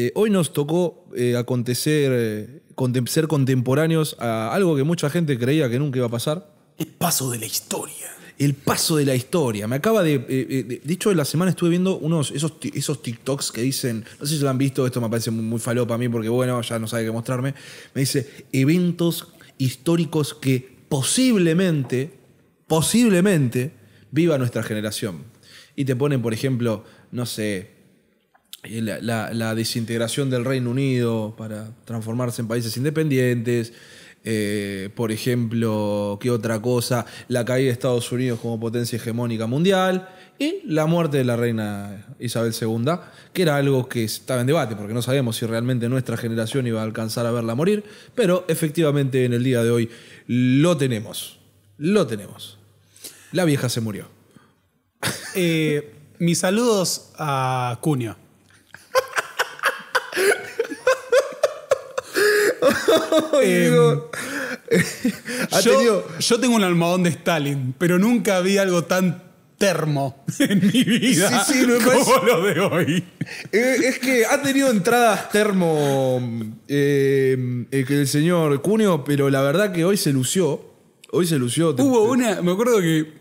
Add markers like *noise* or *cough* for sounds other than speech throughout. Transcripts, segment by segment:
Eh, hoy nos tocó eh, acontecer, eh, ser contemporáneos a algo que mucha gente creía que nunca iba a pasar. El paso de la historia. El paso de la historia. Me acaba de. de, hecho, la semana estuve viendo unos esos, esos TikToks que dicen. No sé si lo han visto, esto me parece muy, muy para mí porque, bueno, ya no sabe qué mostrarme. Me dice eventos históricos que posiblemente, posiblemente, viva nuestra generación. Y te ponen, por ejemplo, no sé, eh, la, desintegración del Reino Unido para transformarse en países independientes. Eh, por ejemplo, ¿qué otra cosa? La caída de Estados Unidos como potencia hegemónica mundial y la muerte de la reina Isabel II, que era algo que estaba en debate, porque no sabíamos si realmente nuestra generación iba a alcanzar a verla morir, pero efectivamente en el día de hoy lo tenemos, lo tenemos. La vieja se murió. Eh, mis saludos a Cunio *laughs* Em, *laughs* yo, tengo un almohadón de Stalin, pero nunca vi algo tan termo *laughs* en mi vida sí, lo de hoy. Eh, es que ha tenido entradas termo em, el señor Cuneo, pero la verdad que hoy se lució. Hoy se lució. Hubo una, me acuerdo que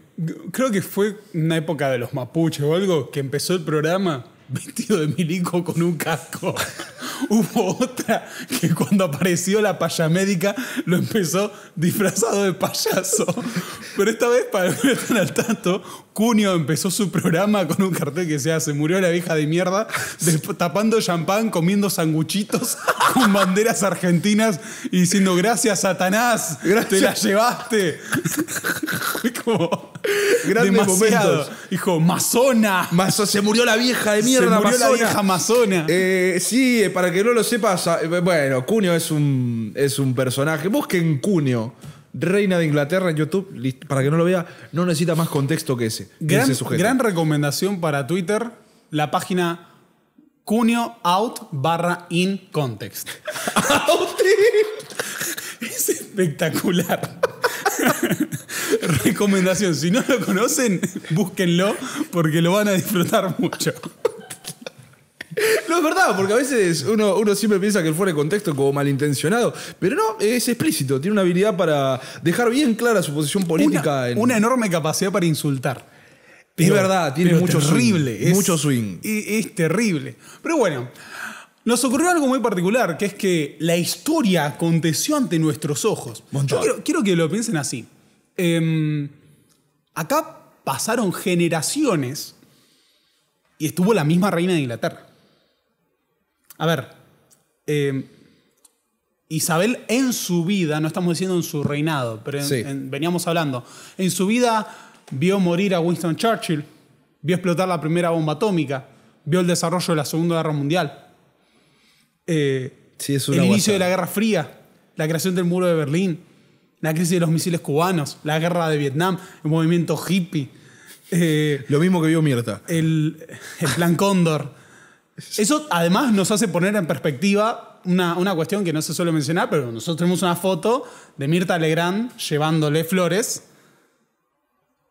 creo que fue una época de los mapuches o algo, que empezó el programa vestido de milico con un casco. *laughs* Hubo otra que cuando apareció la médica lo empezó disfrazado de payaso. Pero esta vez, para no al tanto, Cunio empezó su programa con un cartel que decía se murió la vieja de mierda, tapando champán, comiendo sanguchitos *laughs* con banderas argentinas y diciendo gracias Satanás, te la llevaste. Fue *laughs* como... Grandes Hijo, mazona. se murió la vieja de mierda se murió la eh, sí, eh, para que no lo sepas, eh, bueno, Cunio es un, es un personaje. Busquen Cunio Reina de Inglaterra en YouTube, para que no lo vea, no necesita más contexto que ese. Gran, recomendación para Twitter, la página Cunio out barra in context. *laughs* es espectacular. Recomendación, si no lo conocen, búsquenlo porque lo van a disfrutar mucho es verdad, porque a veces uno, siempre piensa que el fuera de contexto como malintencionado, pero no, es explícito, tiene una habilidad para dejar bien clara su posición política. Una, enorme capacidad para insultar. es verdad, tiene mucho swing. Es, mucho swing. Es, terrible. Pero bueno, nos ocurrió algo muy particular, que es que la historia aconteció ante nuestros ojos. Yo quiero, que lo piensen así. Em, acá pasaron generaciones y estuvo la misma reina de Inglaterra. A ver, eh, Isabel en su vida, no estamos diciendo en su reinado, pero veníamos hablando, en su vida vio morir a Winston Churchill, vio explotar la primera bomba atómica, vio el desarrollo de la Segunda Guerra Mundial, eh, el inicio de la Guerra Fría, la creación del muro de Berlín, la crisis de los misiles cubanos, la guerra de Vietnam, el movimiento hippie. Eh, Lo mismo que vio Mirta. el Plan Cóndor. *laughs* Eso además nos hace poner en perspectiva una, cuestión que no se suele mencionar, pero nosotros tenemos una foto de Mirta Legrand llevándole flores.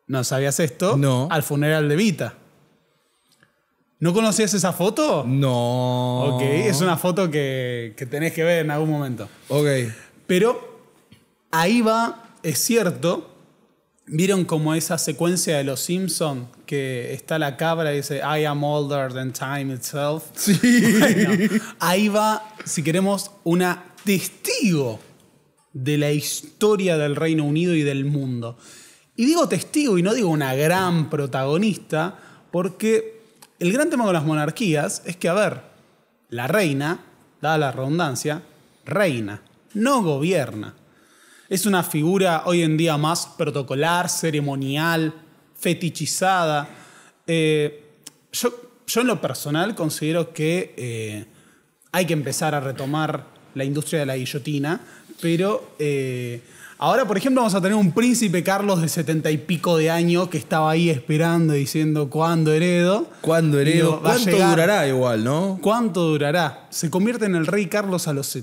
¿No sabías esto? No. Al funeral de Vita. ¿No conocías esa foto? No. Ok, es una foto que, que tenés que ver en algún momento. Ok. Pero ahí va, es cierto, ¿Vieron como esa secuencia de Los Simpson que está la cabra y dice I am older than time itself? *laughs* Sí. ahí va, si queremos, una testigo de la historia del Reino Unido y del mundo. Y digo testigo y no digo una gran protagonista, porque el gran tema con las monarquías es que, a ver, la reina, dada la redundancia, reina, no gobierna. Es una figura hoy en día más protocolar, ceremonial, fetichizada. Eh, yo, en lo personal considero que eh, hay que empezar a retomar la industria de la guillotina, pero eh, ahora, por ejemplo, vamos a tener un príncipe Carlos de setenta y pico de años que estaba ahí esperando, diciendo cuándo heredo. ¿Cuándo heredo? ¿Cuánto durará igual, no? ¿Cuánto durará? Se convierte en el rey Carlos a los y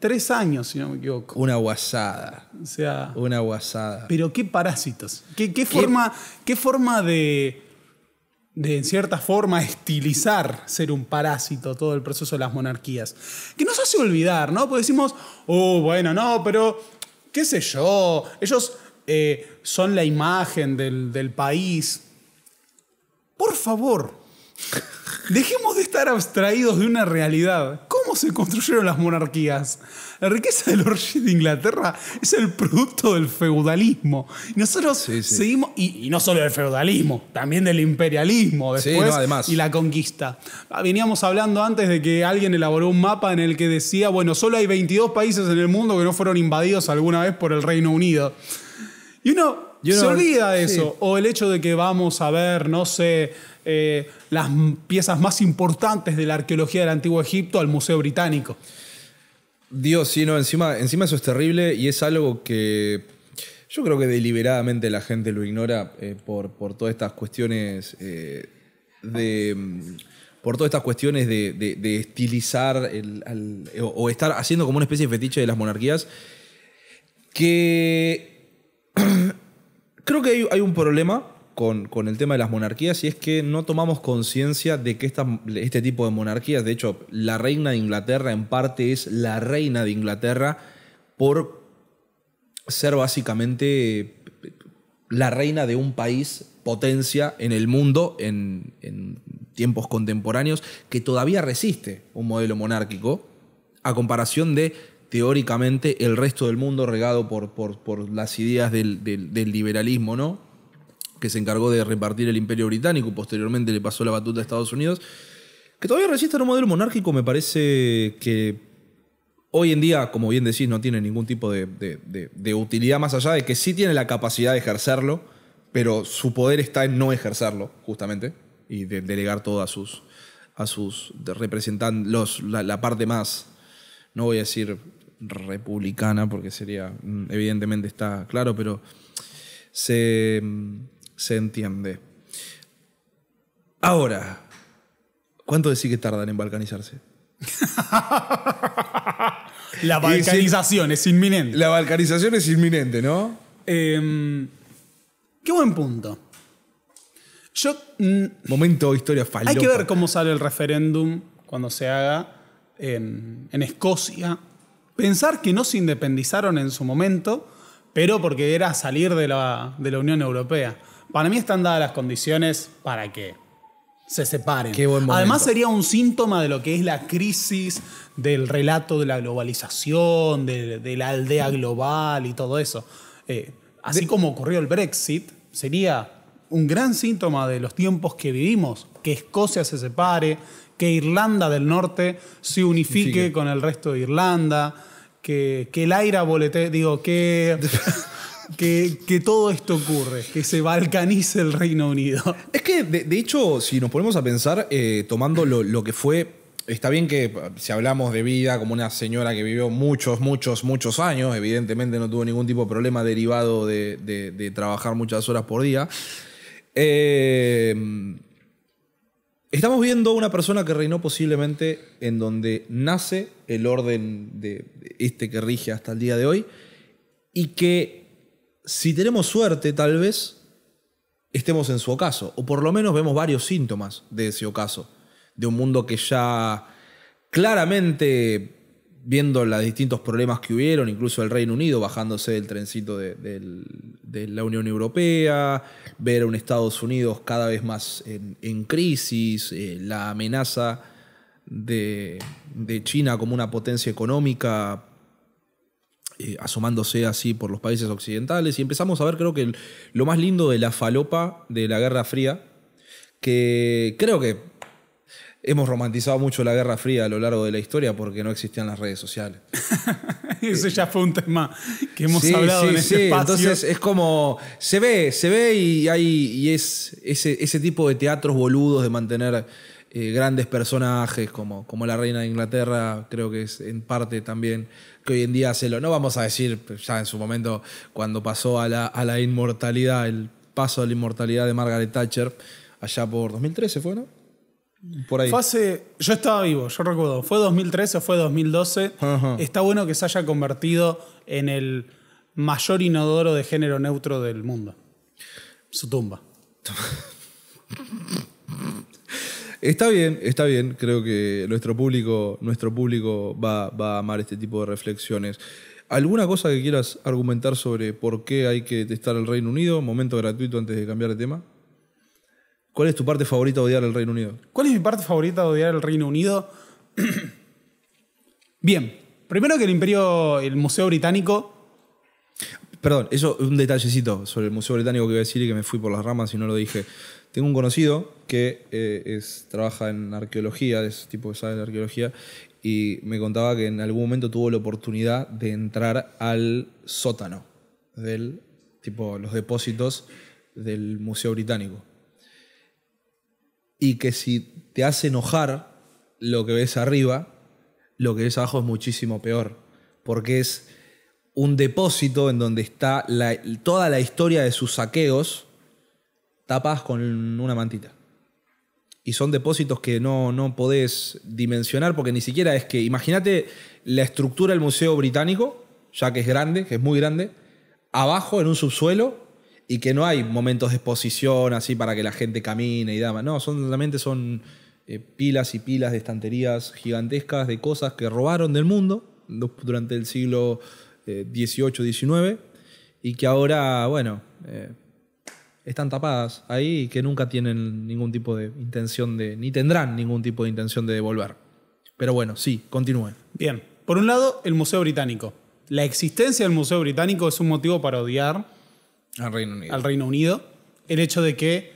tres años, si no me equivoco. Una guasada. O sea. Una guasada. Pero qué parásitos. Qué, qué, forma, qué forma de, de, en cierta forma, estilizar ser un parásito todo el proceso de las monarquías. Que nos hace olvidar, ¿no? Porque decimos, oh, bueno, no, pero qué sé yo, ellos eh, son la imagen del, del país. Por favor, *laughs* dejemos de estar abstraídos de una realidad se construyeron las monarquías. La riqueza del reyes de Inglaterra es el producto del feudalismo. Y nosotros seguimos, y, no solo del feudalismo, también del imperialismo después y la conquista. Ah, veníamos hablando antes de que alguien elaboró un mapa en el que decía, bueno, solo hay 22 países en el mundo que no fueron invadidos alguna vez por el Reino Unido. Y uno, y uno se olvida de eso. O el hecho de que vamos a ver, no sé eh, las piezas más importantes de la arqueología del Antiguo Egipto al Museo Británico. Dios, sí, no, encima, encima eso es terrible y es algo que yo creo que deliberadamente la gente lo ignora eh, por, todas estas cuestiones eh, de por todas estas cuestiones de, estilizar o, estar haciendo como una especie de fetiche de las monarquías, que *clears throat* creo que hay, un problema con, el tema de las monarquías y es que no tomamos conciencia de que este tipo de monarquías, de hecho, la reina de Inglaterra en parte es la reina de Inglaterra por ser básicamente la reina de un país potencia en el mundo en, tiempos contemporáneos que todavía resiste un modelo monárquico a comparación de teóricamente el resto del mundo regado por, por, las ideas del liberalismo, ¿no? que se encargó de repartir el imperio británico, posteriormente le pasó la batuta a Estados Unidos, que todavía resiste a un modelo monárquico, me parece que hoy en día, como bien decís, no tiene ningún tipo de, utilidad más allá de que sí tiene la capacidad de ejercerlo, pero su poder está en no ejercerlo, justamente, y de delegar todo a sus, a sus representantes, la, parte más, no voy a decir republicana, porque sería, mm, evidentemente está claro, pero se mm, se entiende. Ahora, ¿cuánto decís que tardan en balcanizarse? *laughs* la balcanización es, inminente. La balcanización es inminente, ¿no? Em, qué buen punto. Yo. Mm, momento historia falopa. Hay que ver cómo sale el referéndum cuando se haga en, Escocia. Pensar que no se independizaron en su momento, pero porque era salir de la Unión Europea. Para mí están dadas las condiciones para que se separen. Además sería un síntoma de lo que es la crisis del relato de la globalización, de, la aldea global y todo eso. Eh, así como ocurrió el Brexit, sería un gran síntoma de los tiempos que vivimos, que Escocia se separe, que Irlanda del Norte se unifique con el resto de Irlanda, que, que el aire bolete, digo, que... *laughs* que, todo esto ocurre, que se balcanice el Reino Unido. *laughs* Es que, de, hecho, si nos ponemos a pensar, eh, tomando lo, que fue está bien que si hablamos de vida como una señora que vivió muchos, muchos, muchos años, evidentemente no tuvo ningún tipo de problema derivado de, trabajar muchas horas por día. Eh, estamos viendo una persona que reinó posiblemente en donde nace el orden de este que rige hasta el día de hoy y que si tenemos suerte, tal vez estemos en su ocaso, o por lo menos vemos varios síntomas de ese ocaso, de un mundo que ya claramente, viendo los distintos problemas que hubieron, incluso el Reino Unido bajándose del trencito de, la Unión Europea, ver a un Estados Unidos cada vez más en, crisis, eh, la amenaza de, de China como una potencia económica eh, asomándose así por los países occidentales y empezamos a ver creo que lo más lindo de la falopa de la Guerra Fría, que creo que hemos romantizado mucho la Guerra Fría a lo largo de la historia porque no existían las redes sociales. *laughs* Eso ya fue un tema que hemos hablado en ese Entonces es como se ve, se ve y hay es ese, ese tipo de teatros boludos de mantener eh, grandes personajes como, como la reina de Inglaterra, creo que es en parte también que hoy en día se lo, no vamos a decir, pues, ya en su momento cuando pasó a la, inmortalidad, el paso a la inmortalidad de Margaret Thatcher, allá por 2013 fue, ¿no? Por ahí. yo estaba vivo, yo recuerdo, fue 2013 o fue 2012, está bueno que se haya convertido en el mayor inodoro de género neutro del mundo, su tumba. *laughs* Está bien, está bien. Creo que nuestro público, nuestro público va, a amar este tipo de reflexiones. ¿Alguna cosa que quieras argumentar sobre por qué hay que testar el Reino Unido? Momento gratuito antes de cambiar de tema. ¿Cuál es tu parte favorita de odiar el Reino Unido? ¿Cuál es mi parte favorita de odiar el Reino Unido? *clears throat* Bien, primero que el Imperio, el Museo Británico. Perdón, eso un detallecito sobre el Museo Británico que iba a decir y que me fui por las ramas y no lo dije. Tengo un conocido que eh, es, trabaja en arqueología, es tipo que sabe de arqueología, y me contaba que en algún momento tuvo la oportunidad de entrar al sótano del tipo los depósitos del Museo Británico. Y que si te hace enojar lo que ves arriba, lo que ves abajo es muchísimo peor, porque es un depósito en donde está toda la historia de sus saqueos tapas con una mantita. Y son depósitos que no, no podés dimensionar porque ni siquiera es que, imagínate la estructura del Museo Británico, ya que es grande, que es muy grande, abajo en un subsuelo y que no hay momentos de exposición así para que la gente camine y dama. No, son, solamente son eh, pilas y pilas de estanterías gigantescas de cosas que robaron del mundo durante el siglo XVIII, 19 XIX y que ahora, bueno, eh, están tapadas ahí y que nunca tienen ningún tipo de intención de, ni tendrán ningún tipo de intención de devolver. Pero bueno, sí, continúe. Bien, por un lado, el Museo Británico. La existencia del Museo Británico es un motivo para odiar al Reino Unido. Al Reino Unido. El hecho de que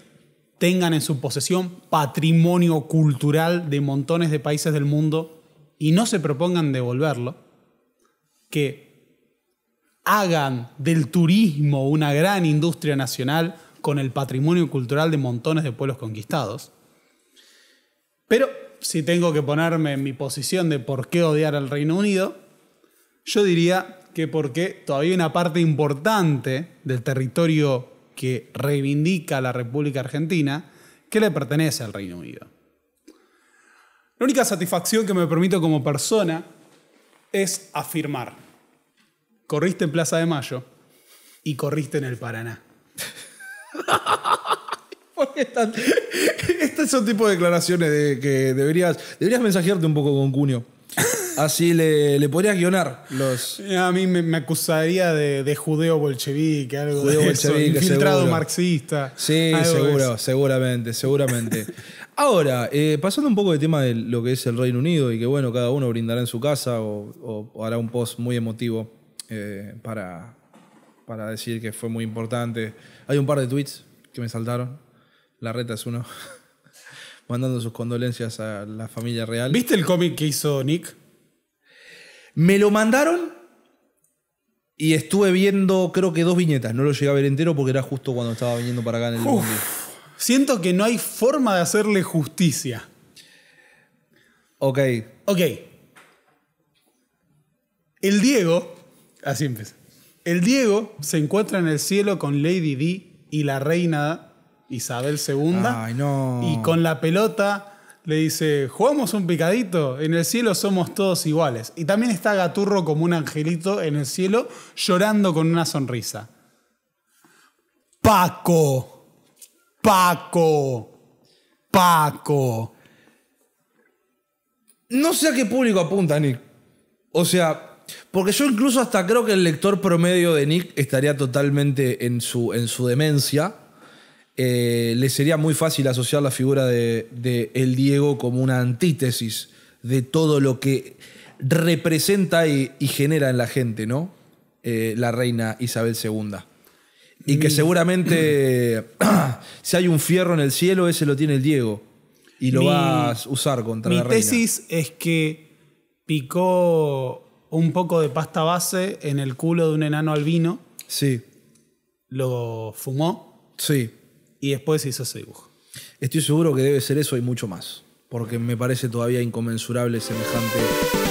tengan en su posesión patrimonio cultural de montones de países del mundo y no se propongan devolverlo, que hagan del turismo una gran industria nacional, con el patrimonio cultural de montones de pueblos conquistados. Pero si tengo que ponerme en mi posición de por qué odiar al Reino Unido, yo diría que porque todavía una parte importante del territorio que reivindica la República Argentina que le pertenece al Reino Unido. La única satisfacción que me permito como persona es afirmar, corriste en Plaza de Mayo y corriste en el Paraná. Porque Estos son tipo de declaraciones de que deberías, deberías mensajearte un poco con Cuño. Así le, le podrías guionar los. Eh, a mí me, acusaría de, judeo-bolchevique, algo de infiltrado marxista. Sí, seguro, seguramente, seguramente. Ahora, eh, pasando un poco de tema de lo que es el Reino Unido y que bueno, cada uno brindará en su casa o, hará un post muy emotivo eh, para, para decir que fue muy importante. Hay un par de tweets que me saltaron. La reta es uno. *laughs* Mandando sus condolencias a la familia real. ¿Viste el cómic que hizo Nick? Me lo mandaron y estuve viendo, creo que dos viñetas. No lo llegué a ver entero porque era justo cuando estaba viniendo para acá en el mundo Siento que no hay forma de hacerle justicia. Ok. Ok. El Diego. Así empieza. El Diego se encuentra en el cielo con Lady D y la reina Isabel II. Ay, no. Y con la pelota le dice, jugamos un picadito, en el cielo somos todos iguales. Y también está Gaturro como un angelito en el cielo, llorando con una sonrisa. Paco, Paco, Paco. No sé a qué público apunta, Nick. O sea, porque yo incluso hasta creo que el lector promedio de Nick estaría totalmente en su, en su demencia. Eh, le sería muy fácil asociar la figura de, el Diego como una antítesis de todo lo que representa y, genera en la gente, ¿no? Eh, la reina Isabel II. Y que mm. seguramente *clears throat* si hay un fierro en el cielo, ese lo tiene el Diego. Y lo vas a usar contra la reina. Mi tesis es que picó un poco de pasta base en el culo de un enano albino. Sí. Lo fumó. Sí. Y después hizo ese dibujo. Estoy seguro que debe ser eso y mucho más, porque me parece todavía inconmensurable semejante...